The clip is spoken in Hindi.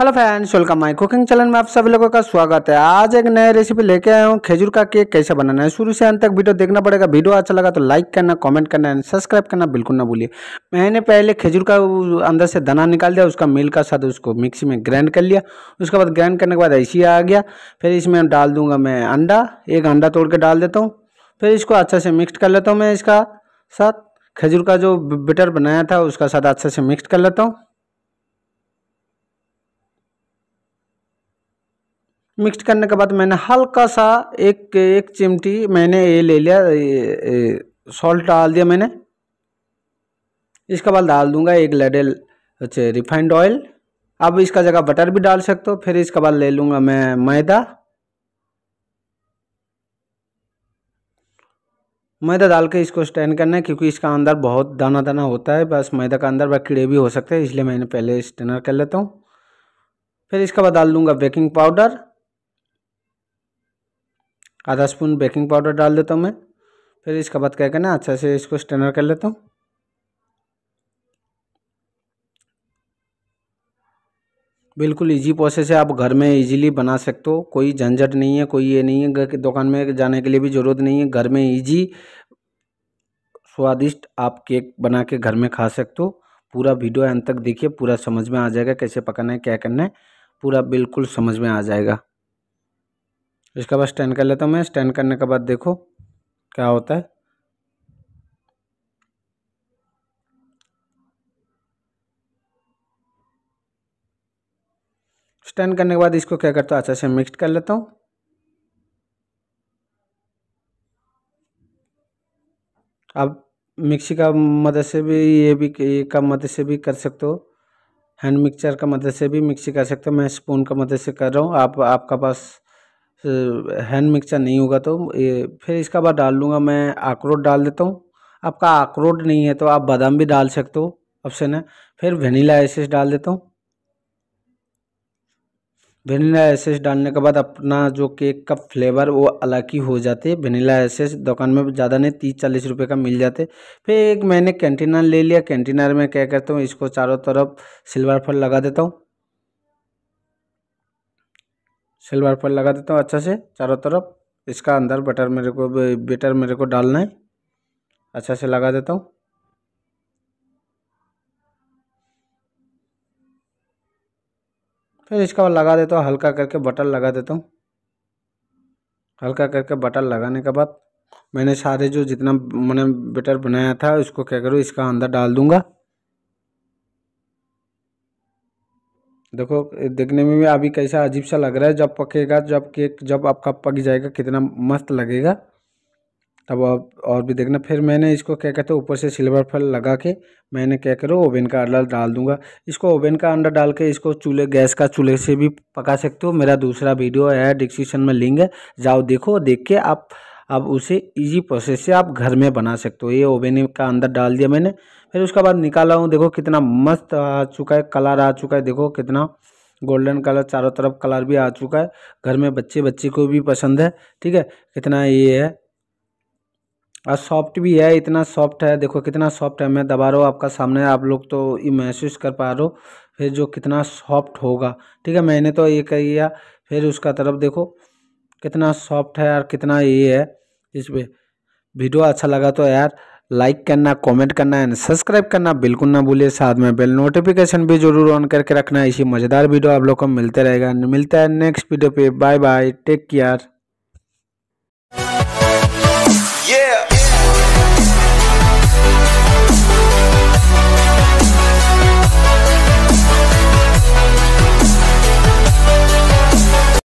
hello friends welcome my cooking channel में आप सभी लोगों का स्वागत है आज एक नया रेसिपी लेके आया हूँ खजूर का केक कैसे बनाना है शुरू से अंत तक वीडियो देखना पड़ेगा वीडियो अच्छा लगा तो लाइक करना कमेंट करना एंड सब्सक्राइब करना बिल्कुल ना भूलिए मैंने पहले खजूर का अंदर से दाना निकाल दिया उसका मिल का साथ उसको मिक्सी में ग्राइंड कर लिया उसके बाद ग्राइंड करने के बाद ऐसी आ गया फिर इसमें डाल दूंगा मैं अंडा एक अंडा तोड़ के डाल देता हूँ फिर इसको अच्छा से मिक्स कर लेता हूँ मैं इसका साथ खजूर का जो बेटर बनाया था उसका साथ अच्छे से मिक्स कर लेता हूँ मिक्स करने के बाद मैंने हल्का सा एक एक चिमटी मैंने ये ले लिया सॉल्ट डाल दिया मैंने इसके बाद डाल दूंगा एक लेडल अच्छे रिफाइंड ऑयल अब इसका जगह बटर भी डाल सकते हो फिर इसके बाद ले लूँगा मैं मैदा मैदा डाल के इसको स्टैंड करना है क्योंकि इसका अंदर बहुत दाना दाना होता है बस मैदा का अंदर कीड़े भी हो सकते हैं इसलिए मैंने पहले स्टैंडर कर लेता हूँ फिर इसके बाद डाल दूँगा बेकिंग पाउडर आधा स्पून बेकिंग पाउडर डाल देता हूँ मैं फिर इसका बाद क्या करना अच्छा से इसको स्टेनर कर लेता हूँ बिल्कुल इजी प्रोसेस है आप घर में इजीली बना सकते हो कोई झंझट नहीं है कोई ये नहीं है दुकान में जाने के लिए भी ज़रूरत नहीं है घर में इजी स्वादिष्ट आप केक बना के घर में खा सकते हो पूरा वीडियो अंत तक देखिए पूरा समझ में आ जाएगा कैसे पकाना है क्या करना है पूरा बिल्कुल समझ में आ जाएगा इसके बाद स्टैंड कर लेता हूँ मैं स्टैंड करने के बाद देखो क्या होता है स्टैंड करने के बाद इसको क्या करता हूँ अच्छा से मिक्स कर लेता हूँ आप मिक्सी का मदद से भी ये भी ये का मदद से भी कर सकते हो हैंड मिक्सचर का मदद से भी मिक्सी कर सकते हो मैं स्पून का मदद से कर रहा हूँ आप आपका पास हैंड मिक्सचर नहीं होगा तो ये फिर इसका बाद डाल लूँगा मैं अखरोट डाल देता हूँ आपका अखरोट नहीं है तो आप बादाम भी डाल सकते हो ऑप्शन है फिर वनीला एसेस डाल देता हूँ वनीला एसेस डालने के बाद अपना जो केक का फ्लेवर वो अलग ही हो जाते वेनीला एसेस दुकान में ज़्यादा नहीं तीस चालीस रुपए का मिल जाते फिर एक मैंने कैंटीनर ले लिया कैंटीनर में क्या करता हूँ इसको चारों तरफ सिल्वर फल लगा देता हूँ सिल्वर पर लगा देता हूँ अच्छा से चारों तरफ इसका अंदर बटर मेरे को बेटर मेरे को डालना है अच्छा से लगा देता हूँ फिर इसका लगा देता हूँ हल्का करके बटर लगा देता हूँ हल्का करके बटर लगाने के बाद मैंने सारे जो जितना मैंने बेटर बनाया था उसको क्या करूँ इसका अंदर डाल दूँगा देखो देखने में भी अभी कैसा अजीब सा लग रहा है जब पकेगा जब केक जब आपका पक जाएगा कितना मस्त लगेगा तब आप और भी देखना फिर मैंने इसको क्या कहते हैं ऊपर से सिल्वर फल लगा के मैंने क्या करो ओवन का अंडा डाल दूंगा इसको ओवन का अंडा डाल के इसको चूल्हे गैस का चूल्हे से भी पका सकते हो मेरा दूसरा वीडियो है डिस्क्रिप्शन में लिंक है जाओ देखो देख के आप अब उसे इजी प्रोसेस से आप घर में बना सकते हो ये ओवन का अंदर डाल दिया मैंने फिर उसके बाद निकाला हूँ देखो कितना मस्त आ चुका है कलर आ चुका है देखो कितना गोल्डन कलर चारों तरफ कलर भी आ चुका है घर में बच्चे बच्चे को भी पसंद है ठीक है कितना ये है और सॉफ्ट भी है इतना सॉफ्ट है देखो कितना सॉफ्ट है मैं दबा रहा हूँ आपका सामने आप लोग तो ये महसूस कर पा रहे हो फिर जो कितना सॉफ्ट होगा ठीक है मैंने तो ये किया फिर उसका तरफ देखो कितना सॉफ्ट है यार कितना ये है इस पर वीडियो अच्छा लगा तो यार लाइक करना कमेंट करना एंड सब्सक्राइब करना बिल्कुल ना भूलिए साथ में बेल नोटिफिकेशन भी जरूर ऑन करके रखना इसी मज़ेदार वीडियो आप लोग को मिलते रहेगा मिलता है नेक्स्ट वीडियो पे बाय बाय टेक केयर